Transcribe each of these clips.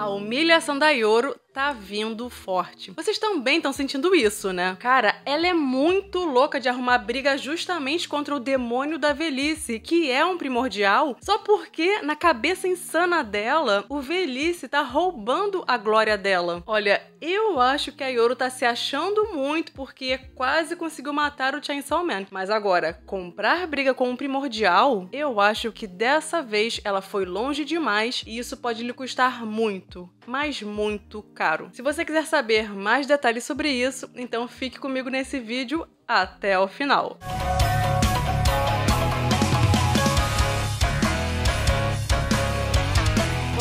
A humilhação da Yoro tá vindo forte. Vocês também estão sentindo isso, né? Cara, ela é muito louca de arrumar briga justamente contra o demônio da velhice, que é um primordial, só porque na cabeça insana dela, o velhice tá roubando a glória dela. Olha, eu acho que a Yoro tá se achando muito porque quase conseguiu matar o Chainsaw Man. Mas agora, comprar briga com um primordial, eu acho que dessa vez ela foi longe demais e isso pode lhe custar muito, mas muito caro caro. Se você quiser saber mais detalhes sobre isso, então fique comigo nesse vídeo até o final. Música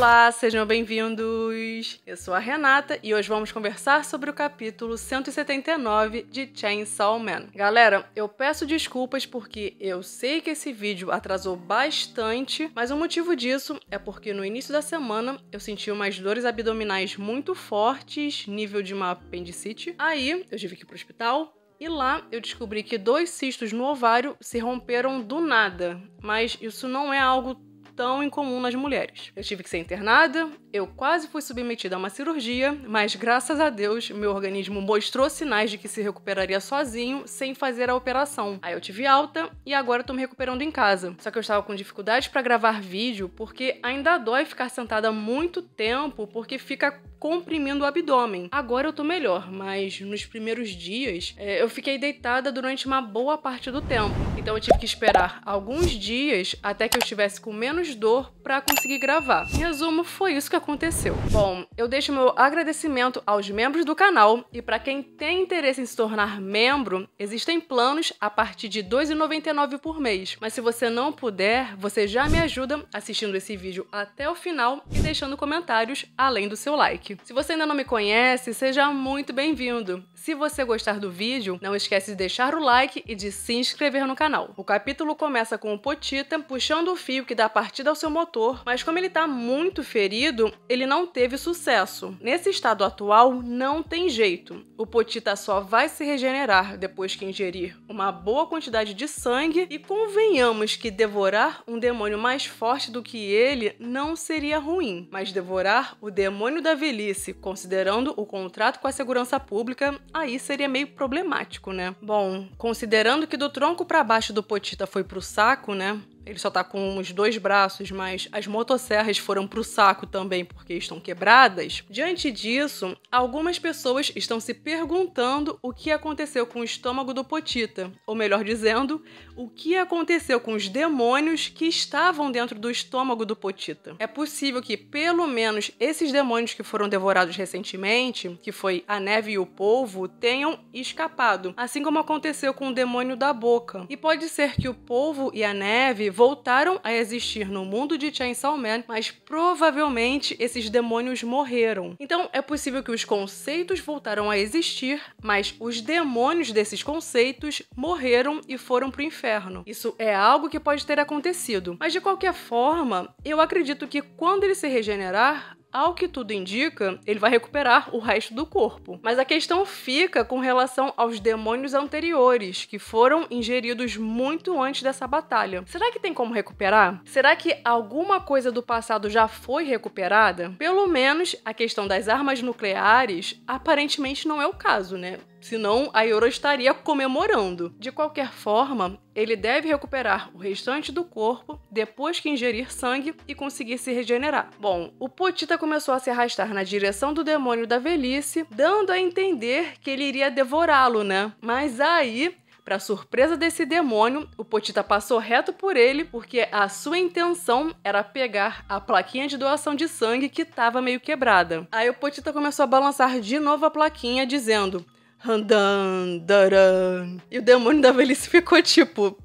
Olá, sejam bem-vindos! Eu sou a Renata e hoje vamos conversar sobre o capítulo 179 de Chainsaw Man. Galera, eu peço desculpas porque eu sei que esse vídeo atrasou bastante, mas o motivo disso é porque no início da semana eu senti umas dores abdominais muito fortes, nível de uma apendicite. Aí eu tive que ir pro hospital, e lá eu descobri que dois cistos no ovário se romperam do nada, mas isso não é algo tão incomum nas mulheres. Eu tive que ser internada, eu quase fui submetida a uma cirurgia, mas graças a Deus, meu organismo mostrou sinais de que se recuperaria sozinho, sem fazer a operação. Aí eu tive alta e agora tô me recuperando em casa. Só que eu estava com dificuldade para gravar vídeo porque ainda dói ficar sentada muito tempo porque fica comprimindo o abdômen. Agora eu tô melhor, mas nos primeiros dias é, eu fiquei deitada durante uma boa parte do tempo. Então eu tive que esperar alguns dias até que eu estivesse com menos dor para conseguir gravar. Em resumo, foi isso que aconteceu. Bom, eu deixo meu agradecimento aos membros do canal e para quem tem interesse em se tornar membro, existem planos a partir de R$ 2,99 por mês. Mas se você não puder, você já me ajuda assistindo esse vídeo até o final e deixando comentários além do seu like. Se você ainda não me conhece, seja muito bem-vindo. Se você gostar do vídeo, não esquece de deixar o like e de se inscrever no canal. O capítulo começa com o Potita puxando o fio que dá partida ao seu motor, mas como ele está muito ferido, ele não teve sucesso. Nesse estado atual, não tem jeito. O Potita só vai se regenerar depois que ingerir uma boa quantidade de sangue e convenhamos que devorar um demônio mais forte do que ele não seria ruim, mas devorar o demônio da velhice considerando o contrato com a segurança pública, aí seria meio problemático, né? Bom, considerando que do tronco para baixo do Potita foi pro saco, né? Ele só tá com os dois braços, mas as motosserras foram pro saco também porque estão quebradas. Diante disso, algumas pessoas estão se perguntando o que aconteceu com o estômago do Potita, ou melhor dizendo, o que aconteceu com os demônios que estavam dentro do estômago do Potita. É possível que pelo menos esses demônios que foram devorados recentemente, que foi a neve e o polvo, tenham escapado, assim como aconteceu com o demônio da boca. E pode ser que o polvo e a neve voltaram a existir no mundo de Chainsaw Man, mas provavelmente esses demônios morreram. Então é possível que os conceitos voltaram a existir, mas os demônios desses conceitos morreram e foram pro inferno. Isso é algo que pode ter acontecido. Mas de qualquer forma, eu acredito que quando ele se regenerar, ao que tudo indica, ele vai recuperar o resto do corpo. Mas a questão fica com relação aos demônios anteriores, que foram ingeridos muito antes dessa batalha. Será que tem como recuperar? Será que alguma coisa do passado já foi recuperada? Pelo menos a questão das armas nucleares aparentemente não é o caso, né? senão a Yoro estaria comemorando. De qualquer forma, ele deve recuperar o restante do corpo depois que ingerir sangue e conseguir se regenerar. Bom, o Potita começou a se arrastar na direção do demônio da velhice, dando a entender que ele iria devorá-lo, né? Mas aí para surpresa desse demônio, o Potita passou reto por ele porque a sua intenção era pegar a plaquinha de doação de sangue que estava meio quebrada. Aí o Potita começou a balançar de novo a plaquinha, dizendo: Randan, E o demônio da velhice ficou tipo.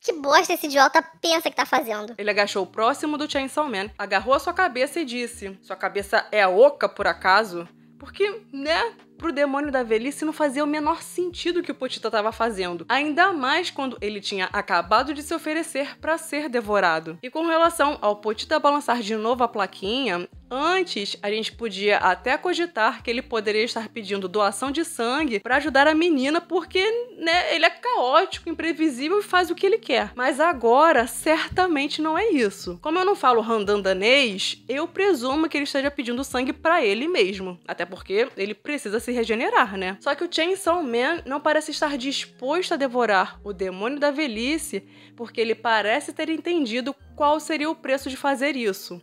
Que bosta esse idiota pensa que tá fazendo. Ele agachou próximo do Chainsaw Man, agarrou a sua cabeça e disse: Sua cabeça é oca, por acaso? Porque, né? pro demônio da velhice não fazia o menor sentido o que o Potita estava fazendo, ainda mais quando ele tinha acabado de se oferecer para ser devorado. E com relação ao Potita balançar de novo a plaquinha, Antes, a gente podia até cogitar que ele poderia estar pedindo doação de sangue para ajudar a menina, porque né, ele é caótico, imprevisível e faz o que ele quer. Mas agora, certamente não é isso. Como eu não falo randandanês, eu presumo que ele esteja pedindo sangue para ele mesmo, até porque ele precisa se se regenerar, né? Só que o Chainsaw Man não parece estar disposto a devorar o demônio da velhice, porque ele parece ter entendido qual seria o preço de fazer isso.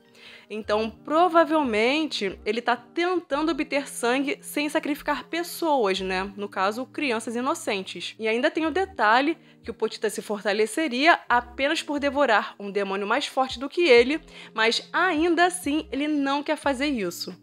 Então, provavelmente, ele está tentando obter sangue sem sacrificar pessoas, né? No caso, crianças inocentes. E ainda tem o detalhe que o Potita se fortaleceria apenas por devorar um demônio mais forte do que ele, mas ainda assim ele não quer fazer isso.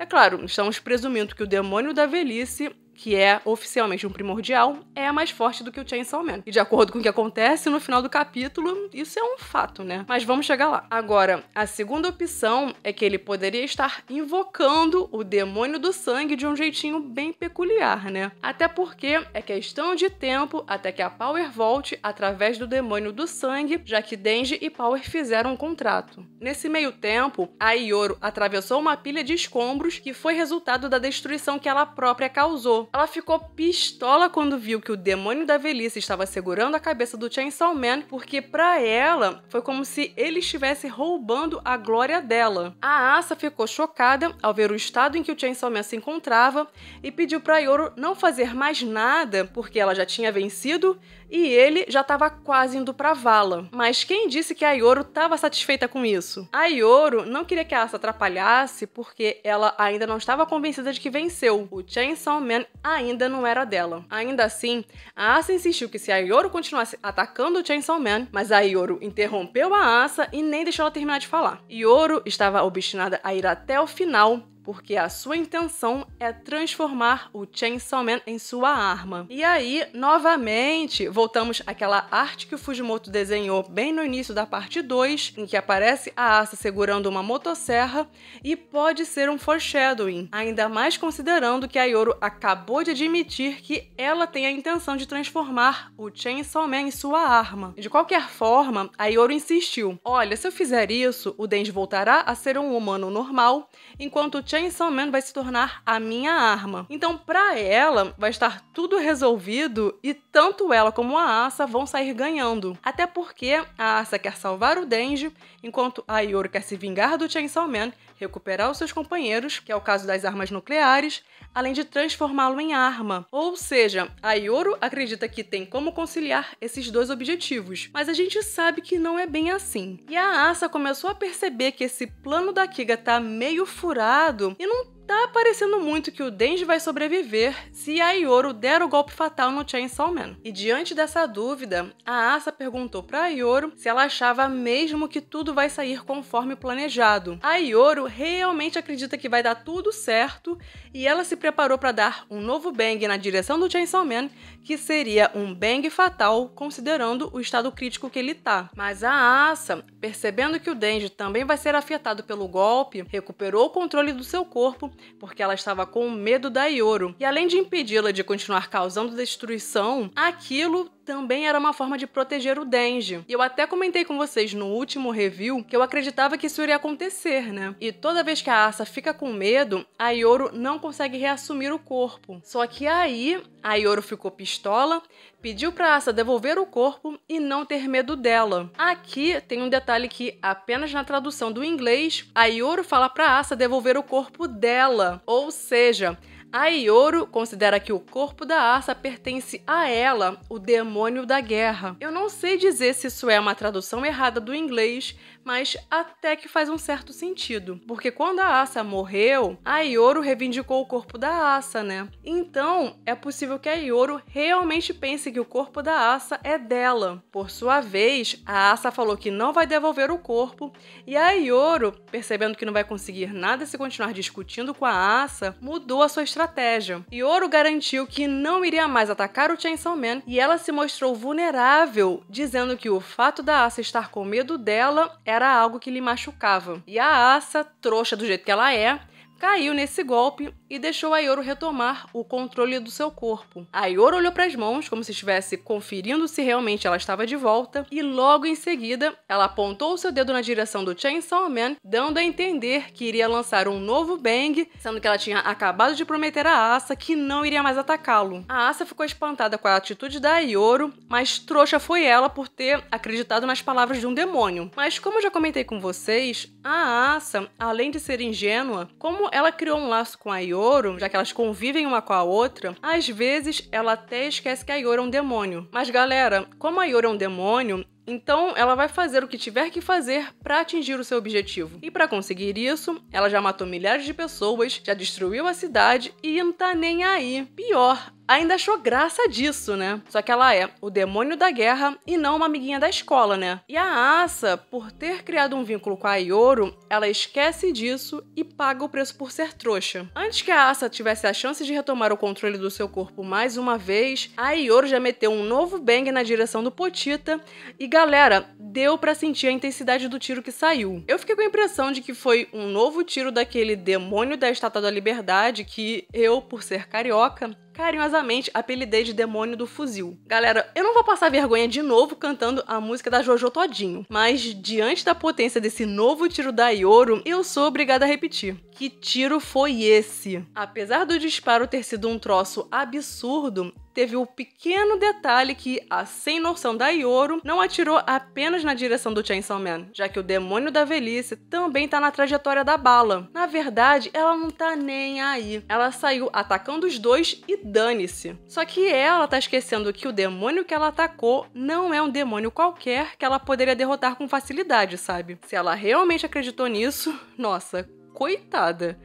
É claro, estamos presumindo que o demônio da velhice que é oficialmente um primordial, é mais forte do que o Chainsaw Man. E de acordo com o que acontece no final do capítulo, isso é um fato, né? Mas vamos chegar lá. Agora, a segunda opção é que ele poderia estar invocando o demônio do sangue de um jeitinho bem peculiar, né? Até porque é questão de tempo até que a Power volte através do demônio do sangue, já que Denji e Power fizeram um contrato. Nesse meio tempo, a Ioro atravessou uma pilha de escombros que foi resultado da destruição que ela própria causou, ela ficou pistola quando viu que o demônio da velhice estava segurando a cabeça do Chainsaw Man, porque para ela foi como se ele estivesse roubando a glória dela. A Asa ficou chocada ao ver o estado em que o Chainsaw Man se encontrava e pediu para Yoro não fazer mais nada, porque ela já tinha vencido e ele já estava quase indo para a vala. Mas quem disse que a Ioro estava satisfeita com isso? A Ioro não queria que a Asa atrapalhasse porque ela ainda não estava convencida de que venceu. O Chainsaw Man ainda não era dela. Ainda assim, a Asa insistiu que se a Ioro continuasse atacando o Chainsaw Man, mas a Ioro interrompeu a Asa e nem deixou ela terminar de falar. Ioro estava obstinada a ir até o final, porque a sua intenção é transformar o Chainsaw Man em sua arma. E aí, novamente, voltamos àquela arte que o Fujimoto desenhou bem no início da parte 2, em que aparece a Asa segurando uma motosserra e pode ser um foreshadowing, ainda mais considerando que a Yoro acabou de admitir que ela tem a intenção de transformar o Chainsaw Man em sua arma. De qualquer forma, a Yoro insistiu: "Olha, se eu fizer isso, o Denji voltará a ser um humano normal, enquanto o Chainsaw Chainsaw vai se tornar a minha arma. Então, para ela, vai estar tudo resolvido e tanto ela como a Asa vão sair ganhando. Até porque a Asa quer salvar o Denji, enquanto a Yoru quer se vingar do Chainsaw Man recuperar os seus companheiros, que é o caso das armas nucleares, além de transformá-lo em arma. Ou seja, a Yoro acredita que tem como conciliar esses dois objetivos, mas a gente sabe que não é bem assim. E a Asa começou a perceber que esse plano da Kiga tá meio furado e não Tá parecendo muito que o Denji vai sobreviver se a Ioro der o golpe fatal no Chainsaw Man. E diante dessa dúvida, a Asa perguntou para Ioro se ela achava mesmo que tudo vai sair conforme planejado. A Ioro realmente acredita que vai dar tudo certo e ela se preparou para dar um novo bang na direção do Chainsaw Man, que seria um bang fatal considerando o estado crítico que ele tá. Mas a Asa, percebendo que o Denji também vai ser afetado pelo golpe, recuperou o controle do seu corpo porque ela estava com medo da Ioro. E além de impedi-la de continuar causando destruição, aquilo também era uma forma de proteger o Denge. E eu até comentei com vocês no último review que eu acreditava que isso iria acontecer, né? E toda vez que a Asa fica com medo, a Ioro não consegue reassumir o corpo. Só que aí a Ioro ficou pistola, pediu para Asa devolver o corpo e não ter medo dela. Aqui tem um detalhe que apenas na tradução do inglês, a Ioro fala para Asa devolver o corpo dela, ou seja, a Ioro considera que o corpo da Asa pertence a ela, o demônio da guerra. Eu não sei dizer se isso é uma tradução errada do inglês, mas até que faz um certo sentido, porque quando a Asa morreu, a Ioro reivindicou o corpo da Asa, né? Então, é possível que a Ioro realmente pense que o corpo da Asa é dela. Por sua vez, a Asa falou que não vai devolver o corpo, e a Ioro, percebendo que não vai conseguir nada se continuar discutindo com a Asa, mudou a sua estratégia estratégia. Yoro garantiu que não iria mais atacar o Chainsaw Man e ela se mostrou vulnerável, dizendo que o fato da Asa estar com medo dela era algo que lhe machucava. E a Asa, trouxa do jeito que ela é, caiu nesse golpe e deixou a retomar o controle do seu corpo. A olhou para as mãos, como se estivesse conferindo se realmente ela estava de volta, e logo em seguida, ela apontou seu dedo na direção do Chainsaw Man, dando a entender que iria lançar um novo bang, sendo que ela tinha acabado de prometer a Asa que não iria mais atacá-lo. A Asa ficou espantada com a atitude da Ioro, mas trouxa foi ela por ter acreditado nas palavras de um demônio. Mas como eu já comentei com vocês, a Asa, além de ser ingênua, como ela criou um laço com a Yoro, já que elas convivem uma com a outra, às vezes ela até esquece que a Yoro é um demônio. Mas galera, como a Yoro é um demônio, então, ela vai fazer o que tiver que fazer para atingir o seu objetivo. E para conseguir isso, ela já matou milhares de pessoas, já destruiu a cidade e não tá nem aí. Pior, ainda achou graça disso, né? Só que ela é o demônio da guerra e não uma amiguinha da escola, né? E a Asa, por ter criado um vínculo com a Ioro, ela esquece disso e paga o preço por ser trouxa. Antes que a Asa tivesse a chance de retomar o controle do seu corpo mais uma vez, a Ioro já meteu um novo bang na direção do Potita e galera, deu para sentir a intensidade do tiro que saiu. Eu fiquei com a impressão de que foi um novo tiro daquele demônio da Estátua da Liberdade que eu, por ser carioca, carinhosamente apelidei de demônio do fuzil. Galera, eu não vou passar vergonha de novo cantando a música da Jojo Todinho, mas diante da potência desse novo tiro da Ioro, eu sou obrigada a repetir. Que tiro foi esse? Apesar do disparo ter sido um troço absurdo, teve o pequeno detalhe que a sem noção da Yoro não atirou apenas na direção do Chainsaw Man, já que o demônio da velhice também tá na trajetória da bala. Na verdade, ela não tá nem aí. Ela saiu atacando os dois e dane-se. Só que ela tá esquecendo que o demônio que ela atacou não é um demônio qualquer que ela poderia derrotar com facilidade, sabe? Se ela realmente acreditou nisso, nossa, coitada.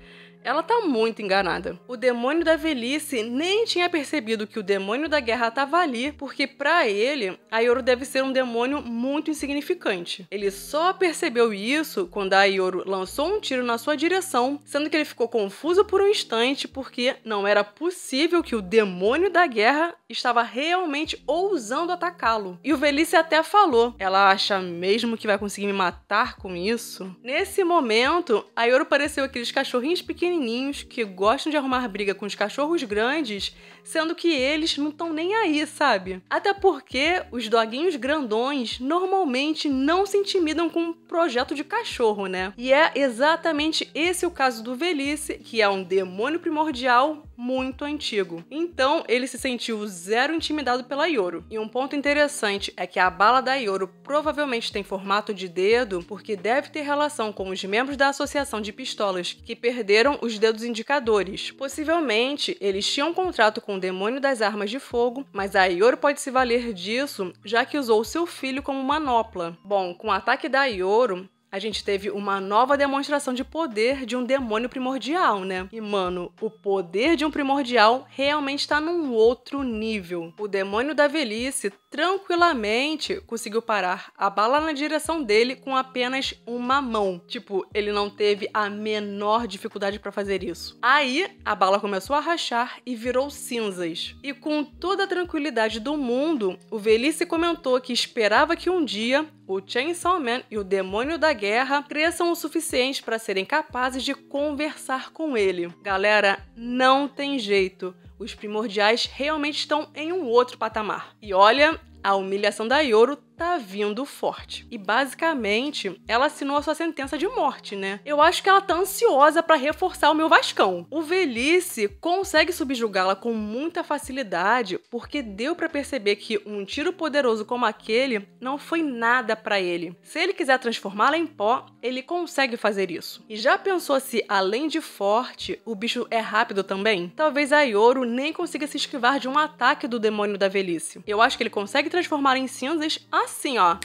Ela tá muito enganada. O demônio da velhice nem tinha percebido que o demônio da guerra tava ali, porque para ele, a Ioro deve ser um demônio muito insignificante. Ele só percebeu isso quando a Ioro lançou um tiro na sua direção, sendo que ele ficou confuso por um instante porque não era possível que o demônio da guerra estava realmente ousando atacá-lo. E o velhice até falou: "Ela acha mesmo que vai conseguir me matar com isso?" Nesse momento, a Ioro pareceu aqueles cachorrinhos pequeninos pequenininhos que gostam de arrumar briga com os cachorros grandes sendo que eles não estão nem aí, sabe? Até porque os doguinhos grandões normalmente não se intimidam com um projeto de cachorro, né? E é exatamente esse o caso do Velhice, que é um demônio primordial muito antigo. Então, ele se sentiu zero intimidado pela Yoro. E um ponto interessante é que a bala da Yoro provavelmente tem formato de dedo, porque deve ter relação com os membros da Associação de Pistolas que perderam os dedos indicadores. Possivelmente, eles tinham um contrato com com o demônio das armas de fogo, mas a Ioro pode se valer disso, já que usou seu filho como manopla. Bom, com o ataque da Ioro, a gente teve uma nova demonstração de poder de um demônio primordial, né? E, mano, o poder de um primordial realmente está num outro nível. O demônio da velhice tranquilamente conseguiu parar a bala na direção dele com apenas uma mão. Tipo, ele não teve a menor dificuldade para fazer isso. Aí, a bala começou a rachar e virou cinzas. E com toda a tranquilidade do mundo, o velhice comentou que esperava que um dia o Chainsaw Man e o Demônio da Guerra cresçam o suficiente para serem capazes de conversar com ele. Galera, não tem jeito. Os primordiais realmente estão em um outro patamar. E olha, a humilhação da Yoro tá vindo forte. E basicamente, ela assinou a sua sentença de morte, né? Eu acho que ela tá ansiosa para reforçar o meu Vascão. O Velhice consegue subjugá-la com muita facilidade, porque deu para perceber que um tiro poderoso como aquele não foi nada para ele. Se ele quiser transformá-la em pó, ele consegue fazer isso. E já pensou se, além de forte, o bicho é rápido também? Talvez a Yoro nem consiga se esquivar de um ataque do demônio da velhice. Eu acho que ele consegue transformar em cinzas assim, ó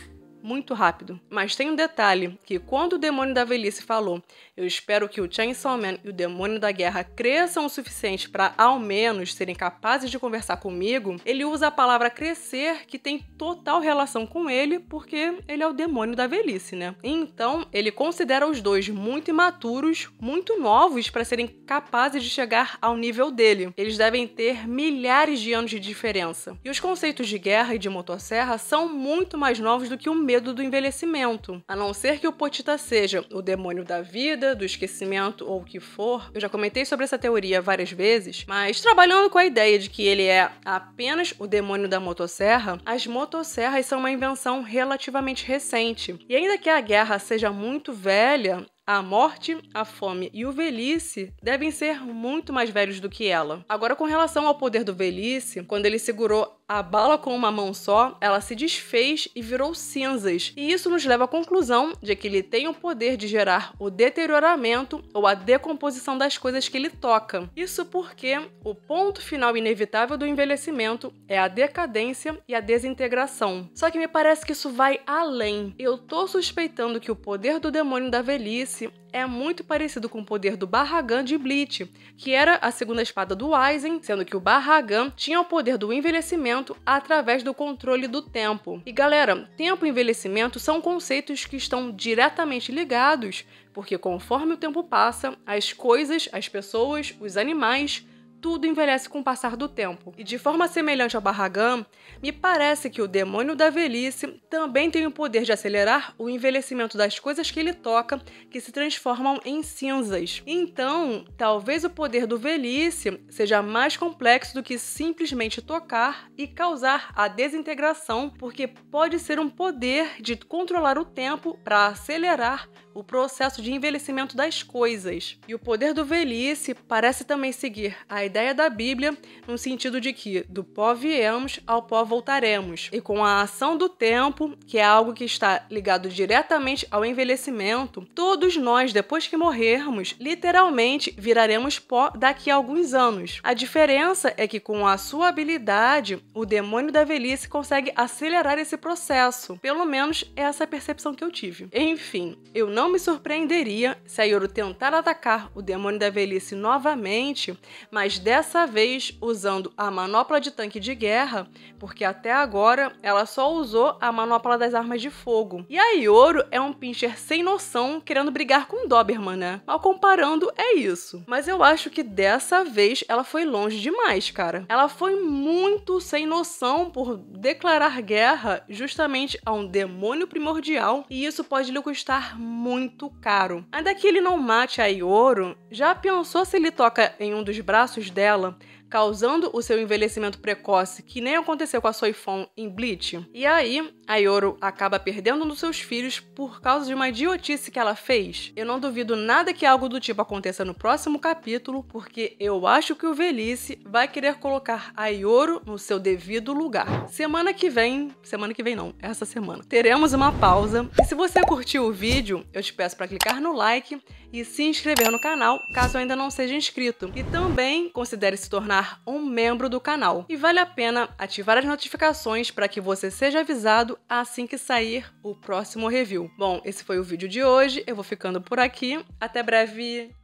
muito rápido. Mas tem um detalhe, que quando o demônio da velhice falou, eu espero que o Chainsaw Man e o demônio da guerra cresçam o suficiente para ao menos serem capazes de conversar comigo, ele usa a palavra crescer, que tem total relação com ele, porque ele é o demônio da velhice, né? Então, ele considera os dois muito imaturos, muito novos para serem capazes de chegar ao nível dele. Eles devem ter milhares de anos de diferença. E os conceitos de guerra e de motosserra são muito mais novos do que o medo do envelhecimento. A não ser que o Potita seja o demônio da vida, do esquecimento ou o que for. Eu já comentei sobre essa teoria várias vezes, mas trabalhando com a ideia de que ele é apenas o demônio da motosserra, as motosserras são uma invenção relativamente recente. E ainda que a guerra seja muito velha, a morte, a fome e o velhice devem ser muito mais velhos do que ela. Agora, com relação ao poder do velhice, quando ele segurou a bala com uma mão só, ela se desfez e virou cinzas. E isso nos leva à conclusão de que ele tem o poder de gerar o deterioramento ou a decomposição das coisas que ele toca. Isso porque o ponto final inevitável do envelhecimento é a decadência e a desintegração. Só que me parece que isso vai além. Eu tô suspeitando que o poder do demônio da velhice é muito parecido com o poder do Barragan de Bleach, que era a segunda espada do Aizen, sendo que o Barragan tinha o poder do envelhecimento através do controle do tempo. E galera, tempo e envelhecimento são conceitos que estão diretamente ligados, porque conforme o tempo passa, as coisas, as pessoas, os animais tudo envelhece com o passar do tempo. E de forma semelhante ao Barragan, me parece que o demônio da velhice também tem o poder de acelerar o envelhecimento das coisas que ele toca, que se transformam em cinzas. Então, talvez o poder do velhice seja mais complexo do que simplesmente tocar e causar a desintegração, porque pode ser um poder de controlar o tempo para acelerar o processo de envelhecimento das coisas. E o poder do velhice parece também seguir a ideia da Bíblia no sentido de que do pó viemos, ao pó voltaremos. E com a ação do tempo, que é algo que está ligado diretamente ao envelhecimento, todos nós, depois que morrermos, literalmente viraremos pó daqui a alguns anos. A diferença é que com a sua habilidade, o demônio da velhice consegue acelerar esse processo. Pelo menos é essa é a percepção que eu tive. Enfim, eu não me surpreenderia se a Yoru tentar atacar o demônio da velhice novamente, mas dessa vez usando a manopla de tanque de guerra, porque até agora ela só usou a manopla das armas de fogo. E a Yoro é um pincher sem noção, querendo brigar com o Doberman, né? Mal comparando, é isso. Mas eu acho que dessa vez ela foi longe demais, cara. Ela foi muito sem noção por declarar guerra justamente a um demônio primordial, e isso pode lhe custar muito caro. Ainda que ele não mate a Yoro, já pensou se ele toca em um dos braços dela, causando o seu envelhecimento precoce, que nem aconteceu com a Soifon em Bleach. E aí, a Yoro acaba perdendo um dos seus filhos por causa de uma idiotice que ela fez. Eu não duvido nada que algo do tipo aconteça no próximo capítulo, porque eu acho que o Velhice vai querer colocar a Yoro no seu devido lugar. Semana que vem, semana que vem não, essa semana, teremos uma pausa. E se você curtiu o vídeo, eu te peço para clicar no like e se inscrever no canal caso ainda não seja inscrito. E também considere se tornar um membro do canal. E vale a pena ativar as notificações para que você seja avisado assim que sair o próximo review. Bom, esse foi o vídeo de hoje, eu vou ficando por aqui. Até breve!